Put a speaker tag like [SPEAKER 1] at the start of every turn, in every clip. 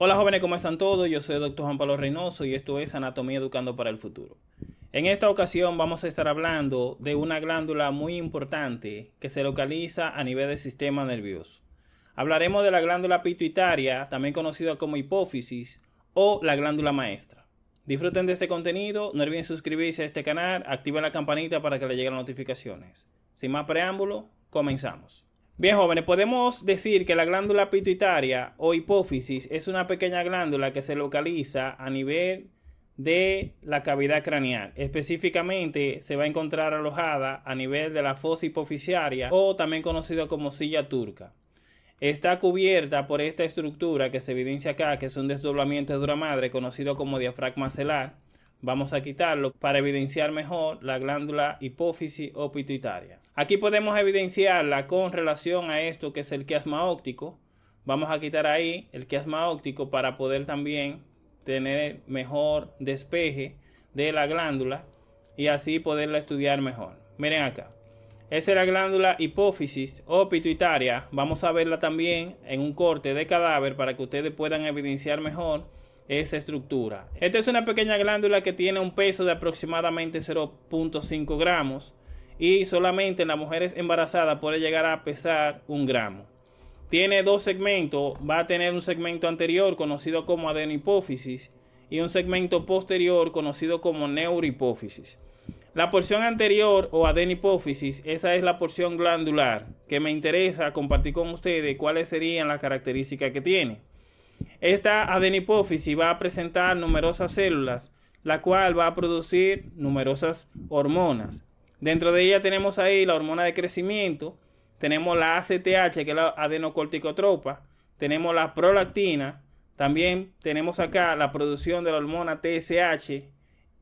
[SPEAKER 1] Hola jóvenes, ¿cómo están todos? Yo soy el Dr. Juan Pablo Reynoso y esto es Anatomía Educando para el Futuro. En esta ocasión vamos a estar hablando de una glándula muy importante que se localiza a nivel del sistema nervioso. Hablaremos de la glándula pituitaria, también conocida como hipófisis o la glándula maestra. Disfruten de este contenido, no olviden suscribirse a este canal, activen la campanita para que les lleguen las notificaciones. Sin más preámbulo, comenzamos. Bien, jóvenes, podemos decir que la glándula pituitaria o hipófisis es una pequeña glándula que se localiza a nivel de la cavidad craneal. Específicamente se va a encontrar alojada a nivel de la fosa hipofisiaria o también conocida como silla turca. Está cubierta por esta estructura que se evidencia acá, que es un desdoblamiento de dura madre conocido como diafragma celar Vamos a quitarlo para evidenciar mejor la glándula hipófisis o pituitaria. Aquí podemos evidenciarla con relación a esto que es el quiasma óptico. Vamos a quitar ahí el quiasma óptico para poder también tener mejor despeje de la glándula y así poderla estudiar mejor. Miren acá. Esa es la glándula hipófisis o pituitaria. Vamos a verla también en un corte de cadáver para que ustedes puedan evidenciar mejor esa estructura. Esta es una pequeña glándula que tiene un peso de aproximadamente 0.5 gramos y solamente en las mujeres embarazadas puede llegar a pesar un gramo. Tiene dos segmentos, va a tener un segmento anterior conocido como adenohipófisis y un segmento posterior conocido como neurohipófisis. La porción anterior o adenohipófisis, esa es la porción glandular que me interesa compartir con ustedes cuáles serían las características que tiene. Esta adenipófisis va a presentar numerosas células, la cual va a producir numerosas hormonas. Dentro de ella tenemos ahí la hormona de crecimiento, tenemos la ACTH, que es la adenocorticotropa, tenemos la prolactina, también tenemos acá la producción de la hormona TSH,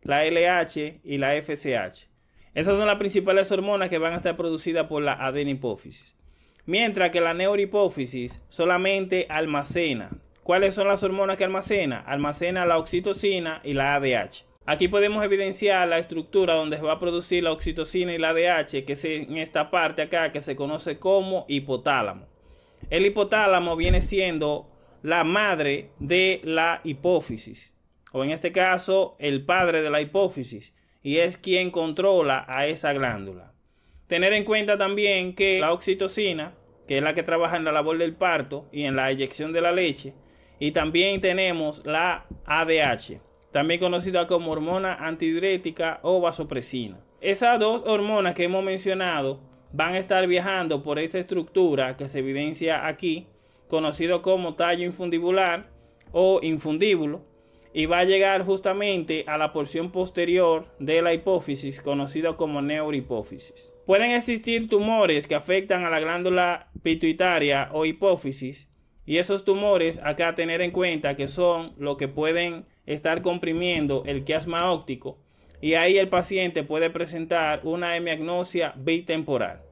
[SPEAKER 1] la LH y la FSH. Esas son las principales hormonas que van a estar producidas por la adenipófisis. Mientras que la neurohipófisis solamente almacena ¿Cuáles son las hormonas que almacena? Almacena la oxitocina y la ADH. Aquí podemos evidenciar la estructura donde se va a producir la oxitocina y la ADH, que es en esta parte acá que se conoce como hipotálamo. El hipotálamo viene siendo la madre de la hipófisis, o en este caso el padre de la hipófisis, y es quien controla a esa glándula. Tener en cuenta también que la oxitocina, que es la que trabaja en la labor del parto y en la eyección de la leche, y también tenemos la ADH, también conocida como hormona antidiurética o vasopresina. Esas dos hormonas que hemos mencionado van a estar viajando por esta estructura que se evidencia aquí, conocido como tallo infundibular o infundíbulo, y va a llegar justamente a la porción posterior de la hipófisis, conocida como neurohipófisis. Pueden existir tumores que afectan a la glándula pituitaria o hipófisis y esos tumores, acá tener en cuenta que son lo que pueden estar comprimiendo el quiasma óptico. Y ahí el paciente puede presentar una hemiagnosia bitemporal.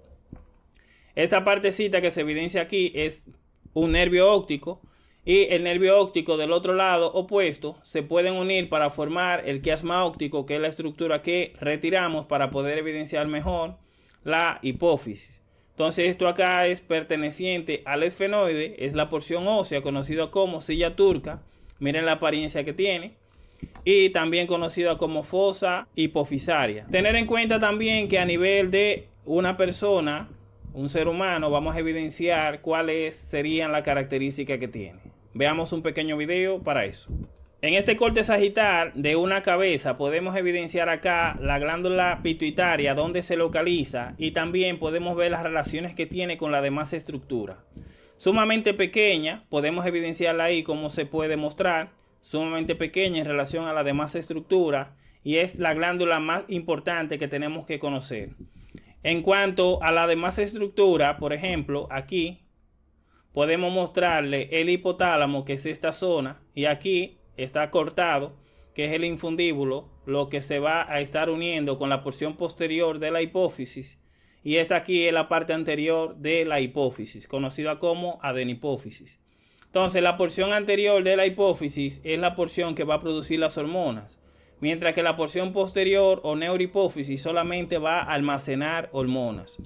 [SPEAKER 1] Esta partecita que se evidencia aquí es un nervio óptico y el nervio óptico del otro lado opuesto se pueden unir para formar el quiasma óptico, que es la estructura que retiramos para poder evidenciar mejor la hipófisis. Entonces esto acá es perteneciente al esfenoide, es la porción ósea conocida como silla turca. Miren la apariencia que tiene. Y también conocida como fosa hipofisaria. Tener en cuenta también que a nivel de una persona, un ser humano, vamos a evidenciar cuáles serían las características que tiene. Veamos un pequeño video para eso. En este corte sagital de una cabeza podemos evidenciar acá la glándula pituitaria donde se localiza y también podemos ver las relaciones que tiene con la demás estructura. Sumamente pequeña, podemos evidenciarla ahí como se puede mostrar, sumamente pequeña en relación a la demás estructura y es la glándula más importante que tenemos que conocer. En cuanto a la demás estructura, por ejemplo, aquí podemos mostrarle el hipotálamo que es esta zona y aquí está cortado, que es el infundíbulo, lo que se va a estar uniendo con la porción posterior de la hipófisis. Y esta aquí es la parte anterior de la hipófisis, conocida como adenipófisis. Entonces, la porción anterior de la hipófisis es la porción que va a producir las hormonas, mientras que la porción posterior o neurohipófisis solamente va a almacenar hormonas.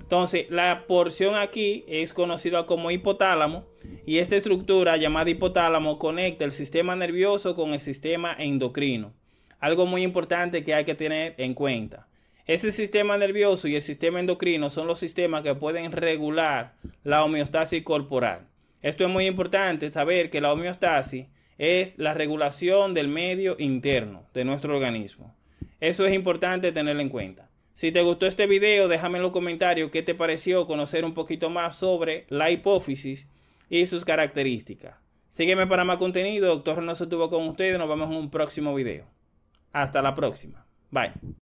[SPEAKER 1] Entonces, la porción aquí es conocida como hipotálamo y esta estructura llamada hipotálamo conecta el sistema nervioso con el sistema endocrino. Algo muy importante que hay que tener en cuenta. Ese sistema nervioso y el sistema endocrino son los sistemas que pueden regular la homeostasis corporal. Esto es muy importante saber que la homeostasis es la regulación del medio interno de nuestro organismo. Eso es importante tenerlo en cuenta. Si te gustó este video, déjame en los comentarios qué te pareció conocer un poquito más sobre la hipófisis y sus características. Sígueme para más contenido. Doctor Renoso estuvo con ustedes. Nos vemos en un próximo video. Hasta la próxima. Bye.